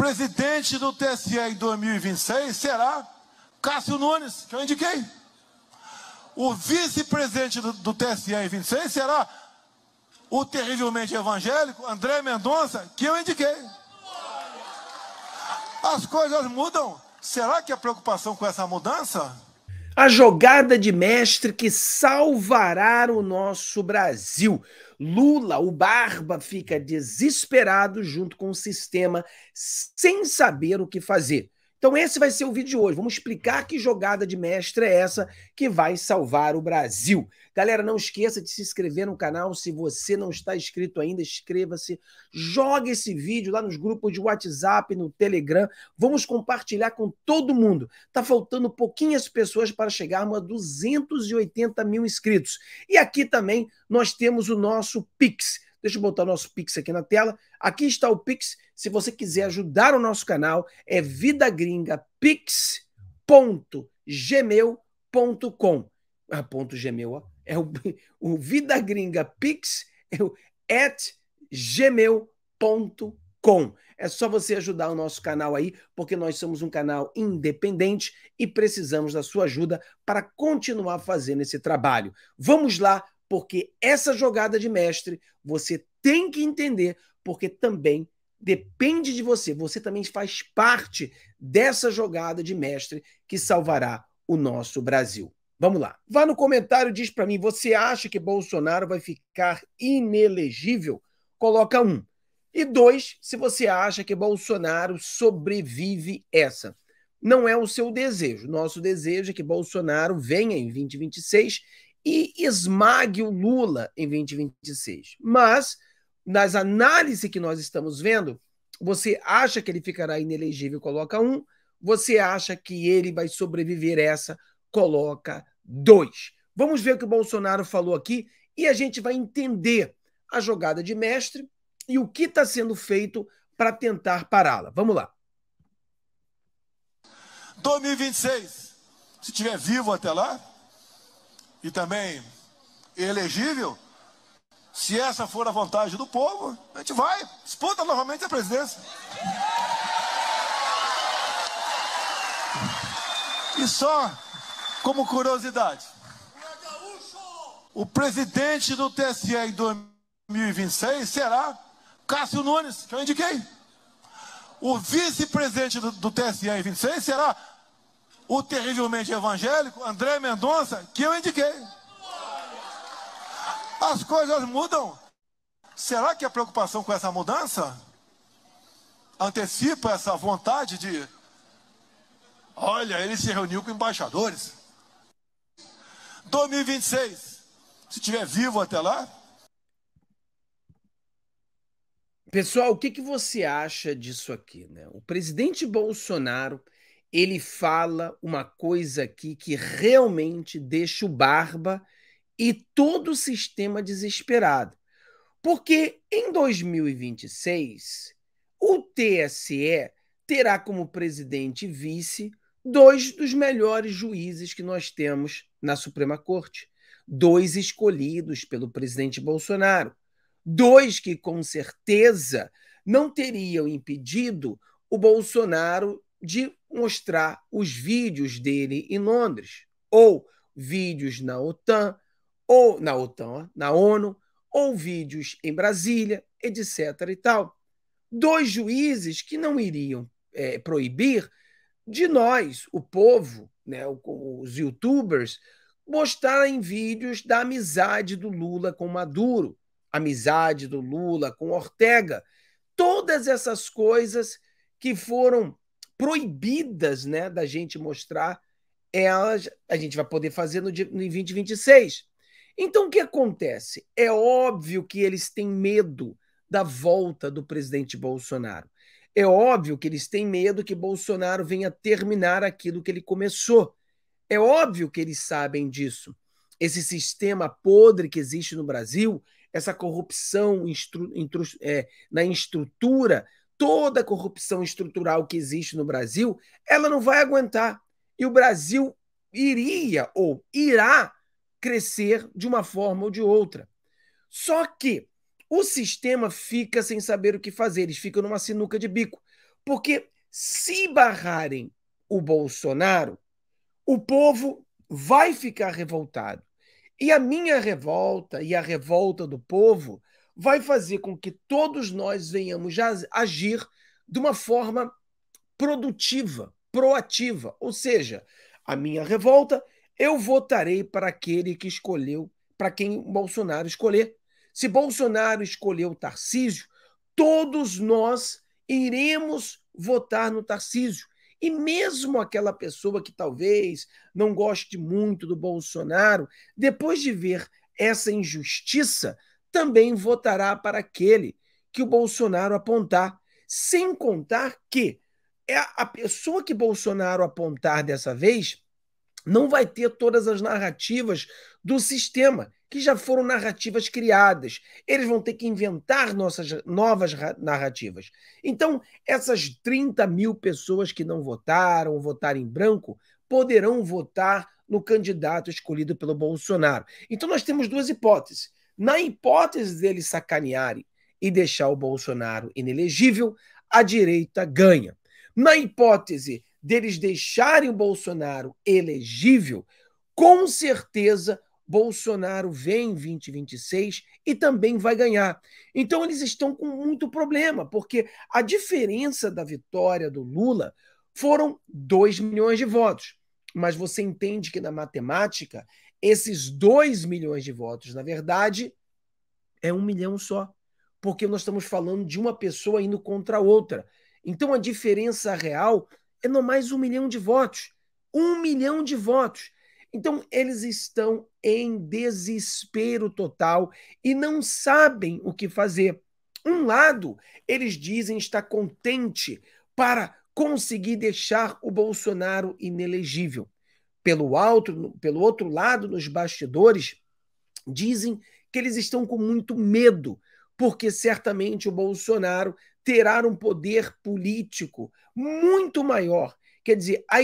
presidente do TSE em 2026 será Cássio Nunes, que eu indiquei. O vice-presidente do, do, TSE em 2026 será o terrivelmente evangélico André Mendonça, que eu indiquei. As coisas mudam. Será que a preocupação com essa mudança? A jogada de mestre que salvará o nosso Brasil. Lula, o Barba, fica desesperado junto com o sistema, sem saber o que fazer. Então, esse vai ser o vídeo de hoje. Vamos explicar que jogada de mestre é essa que vai salvar o Brasil. Galera, não esqueça de se inscrever no canal. Se você não está inscrito ainda, inscreva-se. Jogue esse vídeo lá nos grupos de WhatsApp, no Telegram. Vamos compartilhar com todo mundo. Tá faltando pouquinhas pessoas para chegarmos a 280 mil inscritos. E aqui também nós temos o nosso Pix Deixa eu botar o nosso Pix aqui na tela. Aqui está o Pix. Se você quiser ajudar o nosso canal, é vidagringapix.gmail.com. Ah, ponto gmail, É o, o vidagringapix é o at gmail.com. É só você ajudar o nosso canal aí, porque nós somos um canal independente e precisamos da sua ajuda para continuar fazendo esse trabalho. Vamos lá porque essa jogada de mestre você tem que entender, porque também depende de você. Você também faz parte dessa jogada de mestre que salvará o nosso Brasil. Vamos lá. Vá no comentário, diz para mim, você acha que Bolsonaro vai ficar inelegível? Coloca um. E dois, se você acha que Bolsonaro sobrevive essa. Não é o seu desejo. Nosso desejo é que Bolsonaro venha em 2026 e esmague o Lula em 2026. Mas, nas análises que nós estamos vendo, você acha que ele ficará inelegível, coloca um. Você acha que ele vai sobreviver essa, coloca dois. Vamos ver o que o Bolsonaro falou aqui e a gente vai entender a jogada de mestre e o que está sendo feito para tentar pará-la. Vamos lá. 2026, se tiver vivo até lá, e também elegível, se essa for a vontade do povo, a gente vai, disputa novamente a presidência. E só como curiosidade, o presidente do TSE em 2026 será Cássio Nunes, que eu indiquei. O vice-presidente do, do TSE em 26 será o terrivelmente evangélico André Mendonça, que eu indiquei. As coisas mudam. Será que a preocupação com essa mudança antecipa essa vontade de. Olha, ele se reuniu com embaixadores. 2026. Se tiver vivo até lá. Pessoal, o que, que você acha disso aqui? Né? O presidente Bolsonaro ele fala uma coisa aqui que realmente deixa o Barba e todo o sistema desesperado. Porque em 2026, o TSE terá como presidente e vice dois dos melhores juízes que nós temos na Suprema Corte, dois escolhidos pelo presidente Bolsonaro, dois que com certeza não teriam impedido o Bolsonaro de mostrar os vídeos dele em Londres, ou vídeos na OTAN, ou na OTAN, na ONU, ou vídeos em Brasília, etc. e tal. Dois juízes que não iriam é, proibir de nós, o povo, né, os youtubers, mostrarem vídeos da amizade do Lula com Maduro, amizade do Lula com Ortega. Todas essas coisas que foram proibidas né, da gente mostrar, elas a gente vai poder fazer no, dia, no 2026. Então, o que acontece? É óbvio que eles têm medo da volta do presidente Bolsonaro. É óbvio que eles têm medo que Bolsonaro venha terminar aquilo que ele começou. É óbvio que eles sabem disso. Esse sistema podre que existe no Brasil, essa corrupção instru, é, na estrutura toda a corrupção estrutural que existe no Brasil, ela não vai aguentar. E o Brasil iria ou irá crescer de uma forma ou de outra. Só que o sistema fica sem saber o que fazer, eles ficam numa sinuca de bico. Porque se barrarem o Bolsonaro, o povo vai ficar revoltado. E a minha revolta e a revolta do povo vai fazer com que todos nós venhamos agir de uma forma produtiva, proativa. Ou seja, a minha revolta, eu votarei para aquele que escolheu, para quem Bolsonaro escolher. Se Bolsonaro escolheu Tarcísio, todos nós iremos votar no Tarcísio. E mesmo aquela pessoa que talvez não goste muito do Bolsonaro, depois de ver essa injustiça, também votará para aquele que o Bolsonaro apontar. Sem contar que é a pessoa que Bolsonaro apontar dessa vez não vai ter todas as narrativas do sistema, que já foram narrativas criadas. Eles vão ter que inventar nossas novas narrativas. Então, essas 30 mil pessoas que não votaram, votaram em branco, poderão votar no candidato escolhido pelo Bolsonaro. Então, nós temos duas hipóteses. Na hipótese deles sacanearem e deixar o Bolsonaro inelegível, a direita ganha. Na hipótese deles deixarem o Bolsonaro elegível, com certeza Bolsonaro vem em 2026 e também vai ganhar. Então eles estão com muito problema, porque a diferença da vitória do Lula foram 2 milhões de votos. Mas você entende que na matemática esses 2 milhões de votos, na verdade, é um milhão só, porque nós estamos falando de uma pessoa indo contra a outra. Então a diferença real é não mais um milhão de votos. Um milhão de votos. Então eles estão em desespero total e não sabem o que fazer. Um lado, eles dizem estar contente para conseguir deixar o Bolsonaro inelegível pelo alto, pelo outro lado, nos bastidores, dizem que eles estão com muito medo, porque certamente o Bolsonaro terá um poder político muito maior. Quer dizer, a,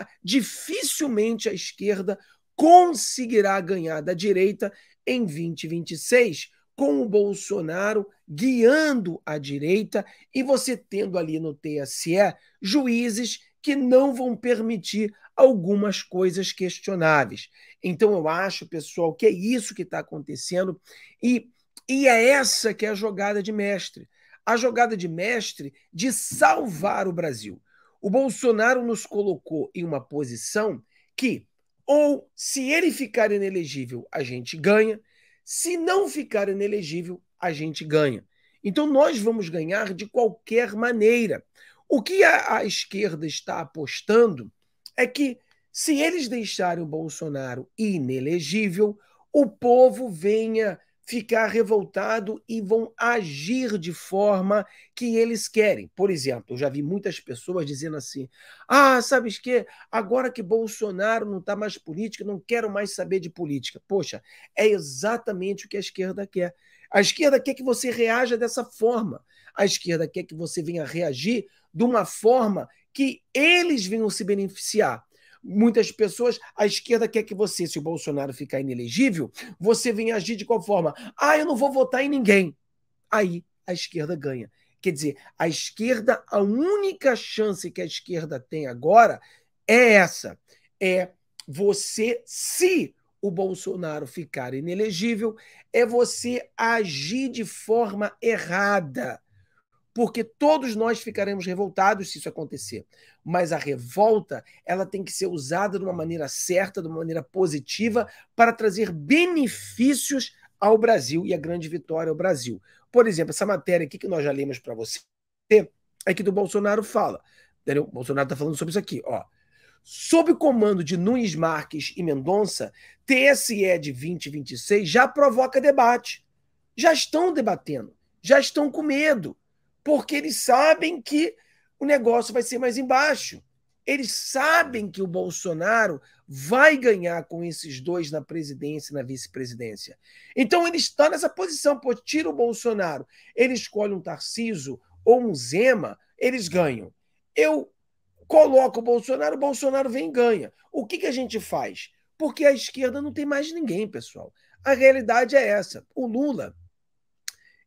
a, dificilmente a esquerda conseguirá ganhar da direita em 2026, com o Bolsonaro guiando a direita e você tendo ali no TSE juízes que não vão permitir algumas coisas questionáveis. Então, eu acho, pessoal, que é isso que está acontecendo e, e é essa que é a jogada de mestre a jogada de mestre de salvar o Brasil. O Bolsonaro nos colocou em uma posição que, ou se ele ficar inelegível, a gente ganha, se não ficar inelegível, a gente ganha. Então, nós vamos ganhar de qualquer maneira. O que a, a esquerda está apostando é que, se eles deixarem o Bolsonaro inelegível, o povo venha ficar revoltado e vão agir de forma que eles querem. Por exemplo, eu já vi muitas pessoas dizendo assim: ah, sabes que agora que Bolsonaro não está mais político, não quero mais saber de política. Poxa, é exatamente o que a esquerda quer. A esquerda quer que você reaja dessa forma. A esquerda quer que você venha reagir de uma forma que eles venham se beneficiar. Muitas pessoas, a esquerda quer que você, se o Bolsonaro ficar inelegível, você venha agir de qual forma? Ah, eu não vou votar em ninguém. Aí a esquerda ganha. Quer dizer, a esquerda, a única chance que a esquerda tem agora é essa: é você se o Bolsonaro ficar inelegível é você agir de forma errada. Porque todos nós ficaremos revoltados se isso acontecer. Mas a revolta, ela tem que ser usada de uma maneira certa, de uma maneira positiva, para trazer benefícios ao Brasil e a grande vitória ao Brasil. Por exemplo, essa matéria aqui que nós já lemos para você, é que do Bolsonaro fala. O Bolsonaro está falando sobre isso aqui, ó sob o comando de Nunes Marques e Mendonça, TSE de 2026 já provoca debate. Já estão debatendo, já estão com medo, porque eles sabem que o negócio vai ser mais embaixo. Eles sabem que o Bolsonaro vai ganhar com esses dois na presidência e na vice-presidência. Então ele está nessa posição, pô, tira o Bolsonaro, ele escolhe um Tarciso ou um Zema, eles ganham. Eu coloca o Bolsonaro, o Bolsonaro vem e ganha. O que, que a gente faz? Porque a esquerda não tem mais ninguém, pessoal. A realidade é essa. O Lula,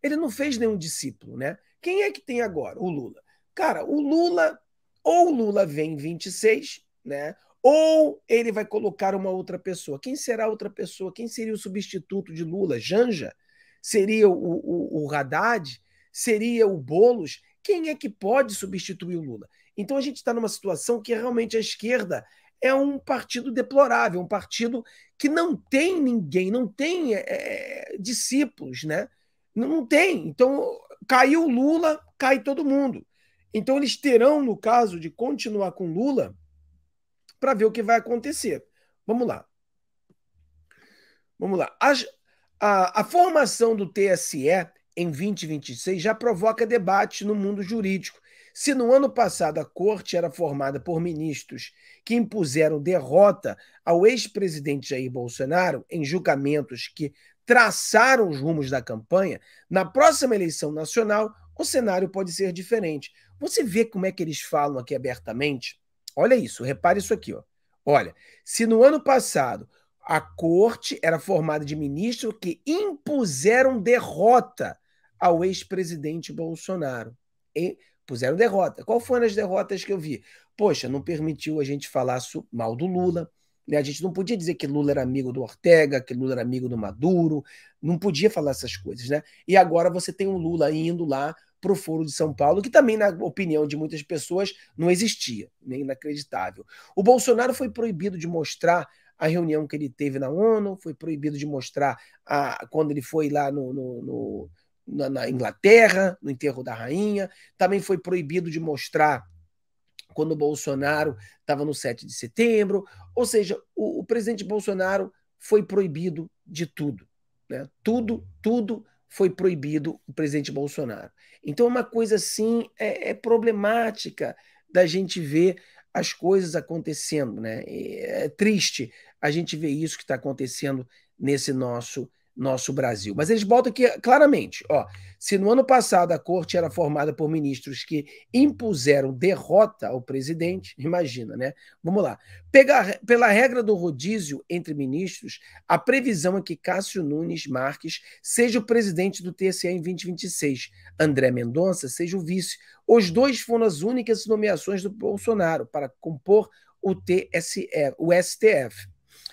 ele não fez nenhum discípulo, né? Quem é que tem agora? O Lula. Cara, o Lula, ou o Lula vem em 26, né? Ou ele vai colocar uma outra pessoa. Quem será a outra pessoa? Quem seria o substituto de Lula? Janja? Seria o, o, o Haddad? Seria o Bolos? Quem é que pode substituir o Lula? Então a gente está numa situação que realmente a esquerda é um partido deplorável, um partido que não tem ninguém, não tem é, é discípulos, né? Não tem. Então caiu Lula, cai todo mundo. Então eles terão, no caso de continuar com Lula, para ver o que vai acontecer. Vamos lá. Vamos lá. a, a formação do TSE em 2026 já provoca debate no mundo jurídico se no ano passado a corte era formada por ministros que impuseram derrota ao ex-presidente Jair Bolsonaro em julgamentos que traçaram os rumos da campanha, na próxima eleição nacional o cenário pode ser diferente. Você vê como é que eles falam aqui abertamente? Olha isso, repare isso aqui, ó. Olha, se no ano passado a corte era formada de ministros que impuseram derrota ao ex-presidente Bolsonaro. E puseram derrota. Qual foram as derrotas que eu vi? Poxa, não permitiu a gente falar mal do Lula. Né? A gente não podia dizer que Lula era amigo do Ortega, que Lula era amigo do Maduro. Não podia falar essas coisas, né? E agora você tem o Lula indo lá para o Foro de São Paulo, que também, na opinião de muitas pessoas, não existia, nem né? inacreditável. O Bolsonaro foi proibido de mostrar a reunião que ele teve na ONU, foi proibido de mostrar a, quando ele foi lá no, no, no na, na Inglaterra, no enterro da rainha. Também foi proibido de mostrar quando o Bolsonaro estava no 7 de setembro. Ou seja, o, o, presidente Bolsonaro foi proibido de tudo. Né? Tudo, tudo foi proibido o presidente Bolsonaro. Então, é uma coisa assim é, é problemática da gente ver as coisas acontecendo. Né? É triste a gente ver isso que está acontecendo nesse nosso nosso Brasil. Mas eles botam aqui claramente, ó, se no ano passado a corte era formada por ministros que impuseram derrota ao presidente, imagina, né? Vamos lá. Pega, pela regra do rodízio entre ministros, a previsão é que Cássio Nunes Marques seja o presidente do TSE em 2026, André Mendonça seja o vice. Os dois foram as únicas nomeações do Bolsonaro para compor o TSE, o STF.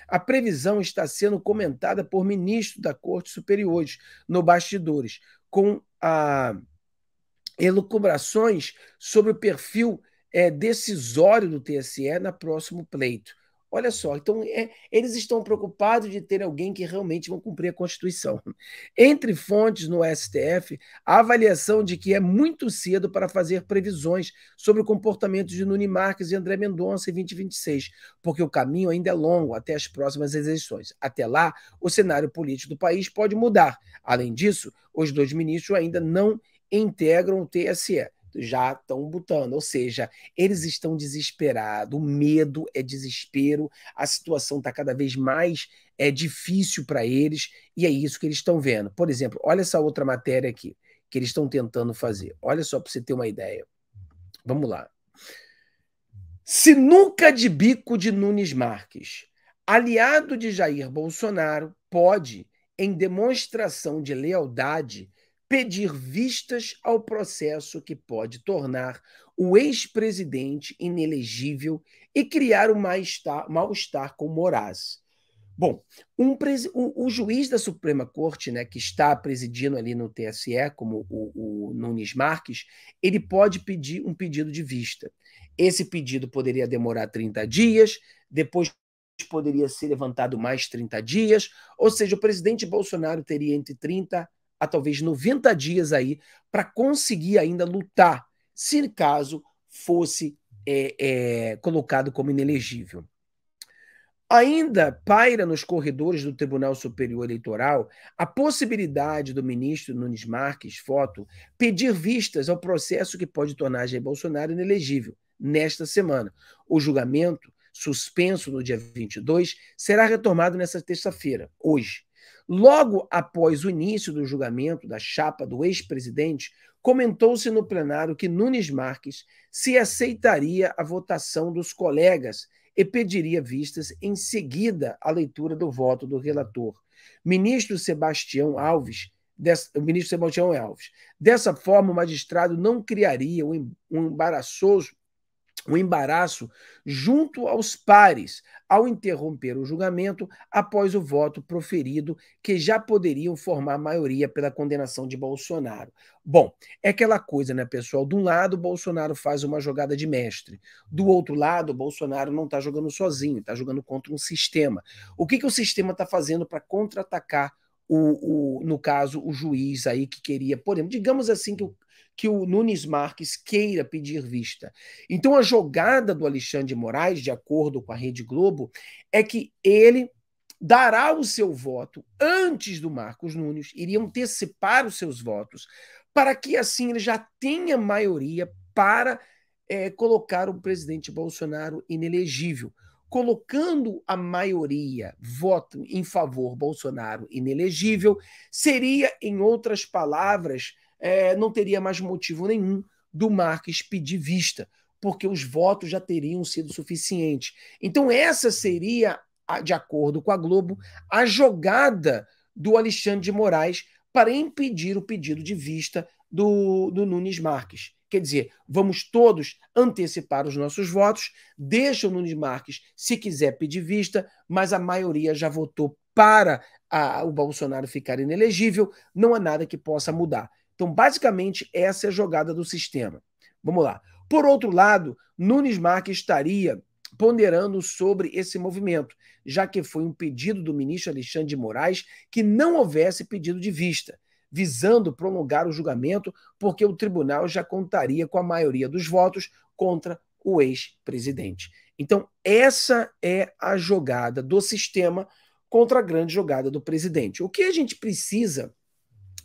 A previsão está sendo comentada por ministros da Corte Superiores no bastidores, com a ah, elucubrações sobre o perfil é, decisório do TSE na próximo pleito. Olha só, então é, eles estão preocupados de ter alguém que realmente vão cumprir a Constituição. Entre fontes no STF, a avaliação de que é muito cedo para fazer previsões sobre o comportamento de Nunes Marques e André Mendonça em 2026, porque o caminho ainda é longo até as próximas eleições. Até lá, o cenário político do país pode mudar. Além disso, os dois ministros ainda não integram o TSE já estão botando. Ou seja, eles estão desesperados, o medo é desespero, a situação está cada vez mais é difícil para eles, e é isso que eles estão vendo. Por exemplo, olha essa outra matéria aqui que eles estão tentando fazer. Olha só para você ter uma ideia. Vamos lá. Se nunca de bico de Nunes Marques, aliado de Jair Bolsonaro, pode, em demonstração de lealdade, pedir vistas ao processo que pode tornar o ex-presidente inelegível e criar um mal-estar com Moraes. Bom, um, o, o, juiz da Suprema Corte, né, que está presidindo ali no TSE, como o, o Nunes Marques, ele pode pedir um pedido de vista. Esse pedido poderia demorar 30 dias, depois poderia ser levantado mais 30 dias, ou seja, o presidente Bolsonaro teria entre 30 a talvez 90 dias aí para conseguir ainda lutar, se caso fosse é, é, colocado como inelegível. Ainda paira nos corredores do Tribunal Superior Eleitoral a possibilidade do ministro Nunes Marques, foto, pedir vistas ao processo que pode tornar Jair Bolsonaro inelegível nesta semana. O julgamento, suspenso no dia 22, será retomado nesta terça-feira, hoje. Logo após o início do julgamento da chapa do ex-presidente, comentou-se no plenário que Nunes Marques se aceitaria a votação dos colegas e pediria vistas em seguida à leitura do voto do relator. Ministro Sebastião Alves, o ministro Sebastião Alves. Dessa forma, o magistrado não criaria um, um embaraçoso o embaraço junto aos pares ao interromper o julgamento após o voto proferido, que já poderiam formar maioria pela condenação de Bolsonaro. Bom, é aquela coisa, né, pessoal? De um lado, Bolsonaro faz uma jogada de mestre. Do outro lado, Bolsonaro não está jogando sozinho, está jogando contra um sistema. O que, que o sistema está fazendo para contra-atacar o, o, no caso, o juiz aí que queria, por exemplo, digamos assim que o, que o Nunes Marques queira pedir vista. Então, a jogada do Alexandre Moraes, de acordo com a Rede Globo, é que ele dará o seu voto antes do Marcos Nunes, iria antecipar os seus votos, para que assim ele já tenha maioria para é, colocar o presidente Bolsonaro inelegível colocando a maioria voto em favor Bolsonaro inelegível, seria, em outras palavras, é, não teria mais motivo nenhum do Marques pedir vista, porque os votos já teriam sido suficientes. Então, essa seria, de acordo com a Globo, a jogada do Alexandre de Moraes para impedir o pedido de vista do, do Nunes Marques. Quer dizer, vamos todos antecipar os nossos votos, deixa o Nunes Marques se quiser pedir vista, mas a maioria já votou para a, o Bolsonaro ficar inelegível, não há nada que possa mudar. Então, basicamente, essa é a jogada do sistema. Vamos lá. Por outro lado, Nunes Marques estaria ponderando sobre esse movimento, já que foi um pedido do ministro Alexandre de Moraes que não houvesse pedido de vista visando prolongar o julgamento, porque o tribunal já contaria com a maioria dos votos contra o ex-presidente. Então, essa é a jogada do sistema contra a grande jogada do presidente. O que a gente precisa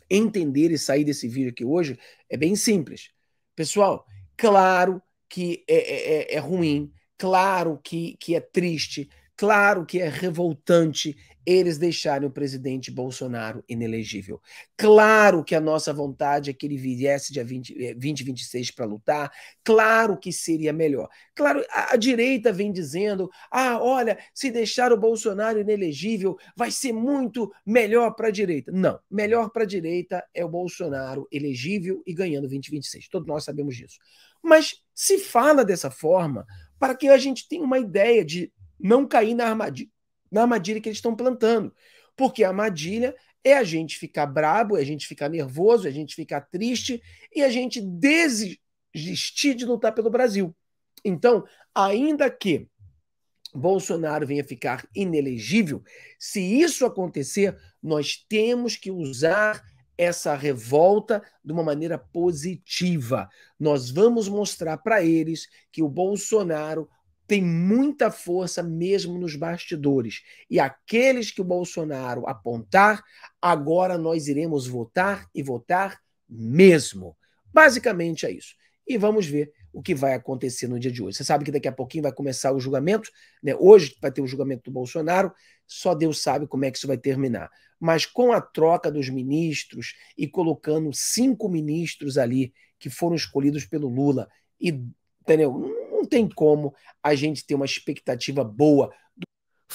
entender e sair desse vídeo aqui hoje é bem simples. Pessoal, claro que é, é, é, é ruim, claro que, que é triste, Claro que é revoltante eles deixarem o presidente Bolsonaro inelegível. Claro que a nossa vontade é que ele viesse dia 20, 2026 para lutar. Claro que seria melhor. Claro, a, a, direita vem dizendo: ah, olha, se deixar o Bolsonaro inelegível, vai ser muito melhor para a direita. Não, melhor para a direita é o Bolsonaro elegível e ganhando 2026. Todos nós sabemos disso. Mas se fala dessa forma para que a gente tenha uma ideia de não cair na armadilha, na armadilha que eles estão plantando. Porque a armadilha é a gente ficar brabo, é a gente ficar nervoso, é a gente ficar triste e a gente desistir de lutar pelo Brasil. Então, ainda que Bolsonaro venha ficar inelegível, se isso acontecer, nós temos que usar essa revolta de uma maneira positiva. Nós vamos mostrar para eles que o Bolsonaro tem muita força mesmo nos bastidores. E aqueles que o Bolsonaro apontar, agora nós iremos votar e votar mesmo. Basicamente é isso. E vamos ver o que vai acontecer no dia de hoje. Você sabe que daqui a pouquinho vai começar o julgamento, né? Hoje vai ter o julgamento do Bolsonaro, só Deus sabe como é que isso vai terminar. Mas com a troca dos ministros e colocando cinco ministros ali que foram escolhidos pelo Lula e entendeu? não tem como a gente ter uma expectativa boa